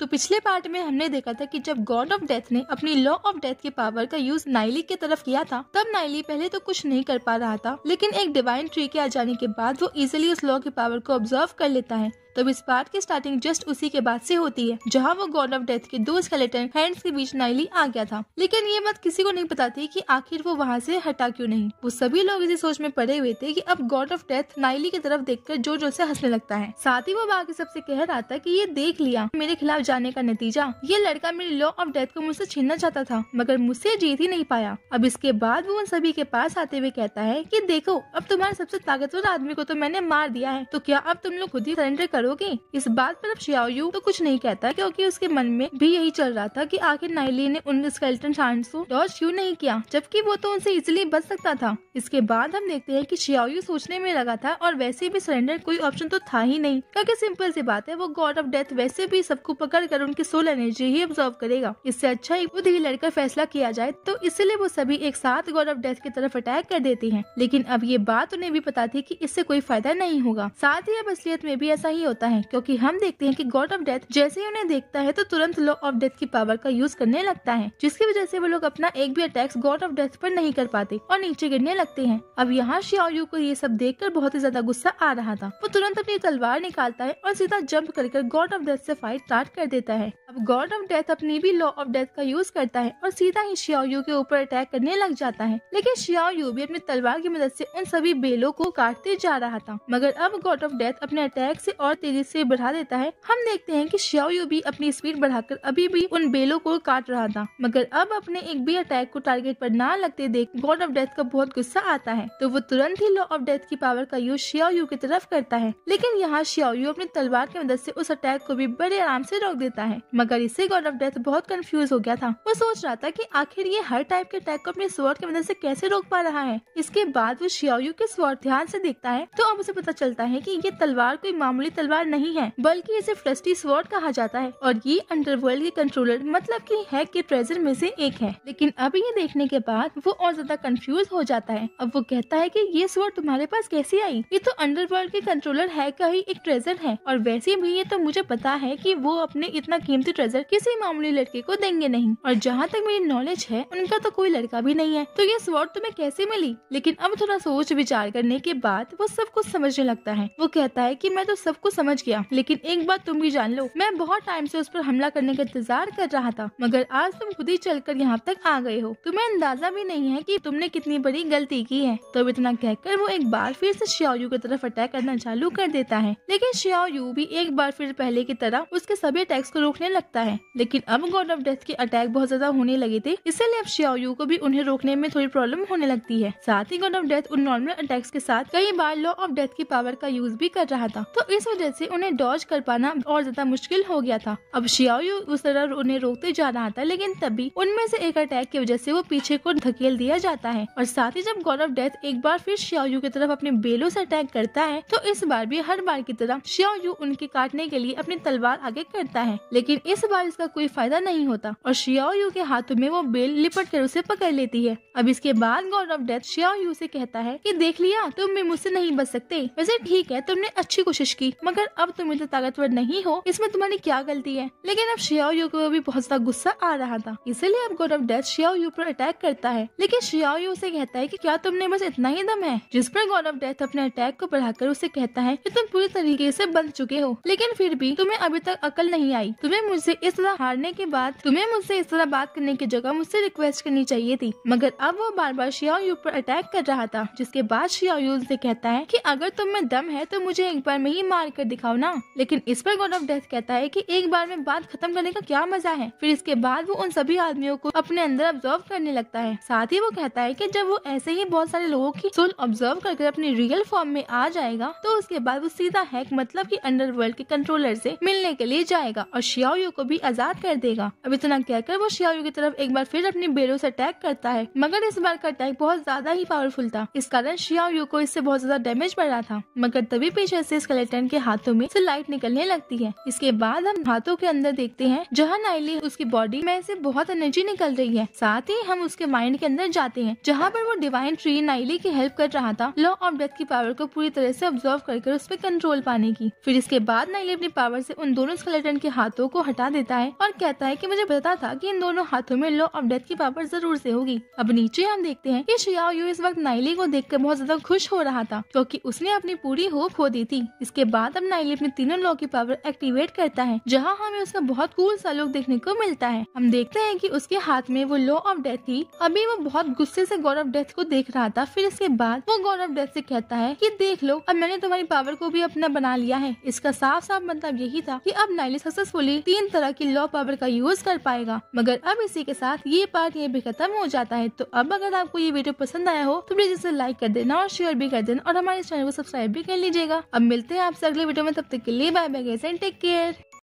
तो पिछले पार्ट में हमने देखा था कि जब गॉड ऑफ डेथ ने अपनी लॉ ऑफ डेथ के पावर का यूज नाइली की तरफ किया था तब नाइली पहले तो कुछ नहीं कर पा रहा था लेकिन एक डिवाइन ट्री के आ जाने के बाद वो इजिली उस लॉ के पावर को ऑब्जर्व कर लेता है तब तो इस बात की स्टार्टिंग जस्ट उसी के बाद से होती है जहाँ वो गॉड ऑफ डेथ के दो स्केलेटन हैंड्स के बीच नाइली आ गया था लेकिन ये बात किसी को नहीं बताती कि आखिर वो वहाँ से हटा क्यों नहीं वो सभी लोग इसी सोच में पड़े हुए थे कि अब गॉड ऑफ डेथ नाइली की तरफ कर जोर जोर से हंसने लगता है साथ ही वो बाकी सबसे कह रहा था की ये देख लिया मेरे खिलाफ जाने का नतीजा ये लड़का मेरी लॉ ऑफ डेथ को मुझसे छीनना चाहता था मगर मुझसे जीत ही नहीं पाया अब इसके बाद वो उन सभी के पास आते हुए कहता है की देखो अब तुम्हारे सबसे ताकतवर आदमी को तो मैंने मार दिया है तो क्या अब तुम लोग खुद ही सरेंडर करो करोगे इस बात पर अब शियायू तो कुछ नहीं कहता क्योंकि उसके मन में भी यही चल रहा था कि आखिर नाइली ने उन स्केल्टन को डॉज क्यूँ नहीं किया जबकि वो तो उनसे इजिली बच सकता था इसके बाद हम देखते हैं कि शियायू सोचने में लगा था और वैसे भी सरेंडर कोई ऑप्शन तो था ही नहीं क्योंकि सिंपल सी बात है वो गॉड ऑफ डेथ वैसे भी सबको पकड़ कर उनकी सोल एनर्जी ही ऑब्जॉर्व करेगा इससे अच्छा ही खुद ही लड़कर फैसला किया जाए तो इसलिए वो सभी एक साथ गॉड ऑफ डेथ की तरफ अटैक कर देती है लेकिन अब ये बात उन्हें भी पता थी की इससे कोई फायदा नहीं होगा साथ ही अब असलियत में भी ऐसा ही होता होता है क्योंकि हम देखते हैं कि गॉड ऑफ डेथ जैसे ही उन्हें देखता है तो तुरंत लॉ ऑफ डेथ की पावर का यूज करने लगता है जिसकी वजह से वो लोग अपना एक भी अटैक गॉड ऑफ डेथ पर नहीं कर पाते और नीचे गिरने लगते हैं अब यहाँ शियायू को ये सब देख कर बहुत ही ज्यादा गुस्सा आ रहा था वो तुरंत अपनी तलवार निकालता है और सीधा जंप कर गॉड ऑफ डेथ ऐसी फाइट स्टार्ट कर देता है अब गॉड ऑफ डेथ अपनी भी लॉ ऑफ डेथ का यूज करता है और सीधा ही शियायू के ऊपर अटैक करने लग जाता है लेकिन यू भी अपनी तलवार की मदद ऐसी उन सभी बेलों को काटते जा रहा था मगर अब गॉड ऑफ डेथ अपने अटैक से और तेजी से बढ़ा देता है हम देखते हैं कि श्याओ भी अपनी स्पीड बढ़ाकर अभी भी उन बेलों को काट रहा था मगर अब अपने एक भी अटैक को टारगेट पर ना लगते देख गॉड ऑफ डेथ का बहुत गुस्सा आता है तो वो तुरंत ही लॉ ऑफ डेथ की पावर का यूज श्याओ की तरफ करता है लेकिन यहाँ श्याओ अपनी तलवार की मदद ऐसी उस अटैक को भी बड़े आराम ऐसी रोक देता है मगर इससे गॉड ऑफ डेथ बहुत कंफ्यूज हो गया था वो सोच रहा था की आखिर ये हर टाइप के अटैक को अपने स्वर्ड की मदद ऐसी कैसे रोक पा रहा है इसके बाद वो श्याओ के स्वर ध्यान ऐसी देखता है तो अब उसे पता चलता है की ये तलवार कोई मामूली तलवार नहीं है बल्कि इसे फ्लस्टी स्वॉर्ड कहा जाता है और ये अंडरवर्ल्ड के कंट्रोलर मतलब की है के ट्रेजर में से एक है लेकिन अब ये देखने के बाद वो और ज्यादा कंफ्यूज हो जाता है अब वो कहता है की ये स्वॉर्ड तुम्हारे पास कैसे आई ये तो अंडरवर्ल्ड के कंट्रोलर है का ही एक ट्रेजर है और वैसे भी ये तो मुझे पता है की वो अपने इतना कीमती ट्रेजर किसी मामूली लड़के को देंगे नहीं और जहाँ तक मेरी नॉलेज है उनका तो कोई लड़का भी नहीं है तो ये स्वॉर्ड तुम्हें कैसे मिली लेकिन अब थोड़ा सोच विचार करने के बाद वो सब कुछ समझने लगता है वो कहता है की मैं तो सब कुछ समझ गया लेकिन एक बात तुम भी जान लो मैं बहुत टाइम से उस पर हमला करने का इंतजार कर रहा था मगर आज तुम खुद ही चलकर यहाँ तक आ गए हो तुम्हें अंदाजा भी नहीं है कि तुमने कितनी बड़ी गलती की है तो इतना कहकर वो एक बार फिर से श्याओयू की तरफ अटैक करना चालू कर देता है लेकिन श्याओयू भी एक बार फिर पहले की तरह उसके सभी अटैक्स को रोकने लगता है लेकिन अब गॉड ऑफ डेथ के अटैक बहुत ज्यादा होने लगे थे इसलिए अब श्याओयू को भी उन्हें रोकने में थोड़ी प्रॉब्लम होने लगती है साथ ही गॉड ऑफ डेथ उन नॉर्मल अटैक्स के साथ कई बार लॉ ऑफ डेथ की पावर का यूज भी कर रहा था तो इस वजह वजह से उन्हें डॉज कर पाना और ज्यादा मुश्किल हो गया था अब शियाओ उस तरह उन्हें रोकते जा रहा था लेकिन तभी उनमें से एक अटैक की वजह से वो पीछे को धकेल दिया जाता है और साथ ही जब गौरव डेथ एक बार फिर शियाओ की तरफ अपने बेलों से अटैक करता है तो इस बार भी हर बार की तरह शियाओ उनके काटने के लिए अपनी तलवार आगे करता है लेकिन इस बार इसका कोई फायदा नहीं होता और शियाओ के हाथों में वो बेल लिपट कर उसे पकड़ लेती है अब इसके बाद गौरव डेथ शियाओ से कहता है की देख लिया तुम भी मुझसे नहीं बच सकते वैसे ठीक है तुमने अच्छी कोशिश की मगर अगर अब तुम इतने ताकतवर नहीं हो इसमें तुम्हारी क्या गलती है लेकिन अब शियाओ यू को भी बहुत सा गुस्सा आ रहा था इसीलिए अब गौरव डेथ शियाओ यू पर अटैक करता है लेकिन शियाओ यू उसे कहता है की क्या तुमने बस इतना ही दम है जिस पर गौरव डेथ अपने अटैक को बढ़ाकर उसे कहता है की तुम पूरी तरीके ऐसी बन चुके हो लेकिन फिर भी तुम्हें अभी तक अकल नहीं आई तुम्हें मुझसे इस तरह हारने के बाद तुम्हें मुझसे इस तरह बात करने की जगह मुझसे रिक्वेस्ट करनी चाहिए थी मगर अब वो बार बार शियाओ यू पर अटैक कर रहा था जिसके बाद शियाओ यू उनसे कहता है की अगर तुम में दम है तो मुझे एक बार में ही मार कर दिखाओ ना लेकिन इस पर गॉड ऑफ डेथ कहता है कि एक बार में बात खत्म करने का क्या मजा है फिर इसके बाद वो उन सभी आदमियों को अपने अंदर ऑब्जर्व करने लगता है साथ ही वो कहता है की जब वो ऐसे ही बहुत सारे लोगों की सोल ऑब्जर्व कर अपने रियल फॉर्म में आ जाएगा तो उसके बाद वो सीधा हैक मतलब की अंडर के कंट्रोलर ऐसी मिलने के लिए जाएगा और शियाओ को भी आजाद कर देगा अब इतना कहकर वो शियाओ की तरफ एक बार फिर अपनी बेरो ऐसी अटैक करता है मगर इस बार का अटैक बहुत ज्यादा ही पावरफुल था इस कारण शियाओ को इससे बहुत ज्यादा डैमेज पड़ रहा था मगर तभी पीछे से स्केलेटन के हाथ हाथों में से लाइट निकलने लगती है इसके बाद हम हाथों के अंदर देखते हैं जहाँ नाइली उसकी बॉडी में से बहुत एनर्जी निकल रही है साथ ही हम उसके माइंड के अंदर जाते हैं जहाँ पर वो डिवाइन ट्री नाइली की हेल्प कर रहा था लॉ ऑफ डेथ की पावर को पूरी तरह से ऑब्जर्व करके उस पर कंट्रोल पाने की फिर इसके बाद नाइली अपनी पावर से उन दोनों स्केलेटन के हाथों को हटा देता है और कहता है की मुझे पता था की इन दोनों हाथों में लॉ ऑफ डेथ की पावर जरूर ऐसी होगी अब नीचे हम देखते हैं की शिया यू इस वक्त नाइली को देख बहुत ज्यादा खुश हो रहा था क्योंकि उसने अपनी पूरी होप खो दी थी इसके बाद अब अब अपने में तीनों लॉ की पावर एक्टिवेट करता है जहाँ हमें उसका बहुत कूल सा लुक देखने को मिलता है हम देखते हैं की उसके हाथ में वो लॉ ऑफ डेथ थी अभी वो बहुत गुस्से ऐसी गॉड ऑफ डेथ को देख रहा था फिर इसके बाद वो गॉड ऑफ डेथ ऐसी कहता है की देख लो अब मैंने तुम्हारी पावर को भी अपना बना लिया है इसका साफ साफ मतलब यही था की अब नाइलिप सक्सेसफुली तीन तरह की लॉ पावर का यूज कर पाएगा मगर अब इसी के साथ ये पार्ट ये भी खत्म हो जाता है तो अब अगर आपको ये वीडियो पसंद आया हो तो प्लीज इसे लाइक कर देना और शेयर भी कर देना और हमारे चैनल को सब्सक्राइब भी कर लीजिएगा अब मिलते हैं आपसे अगले वीडियो में तब तक के लिए bye bye guys and take care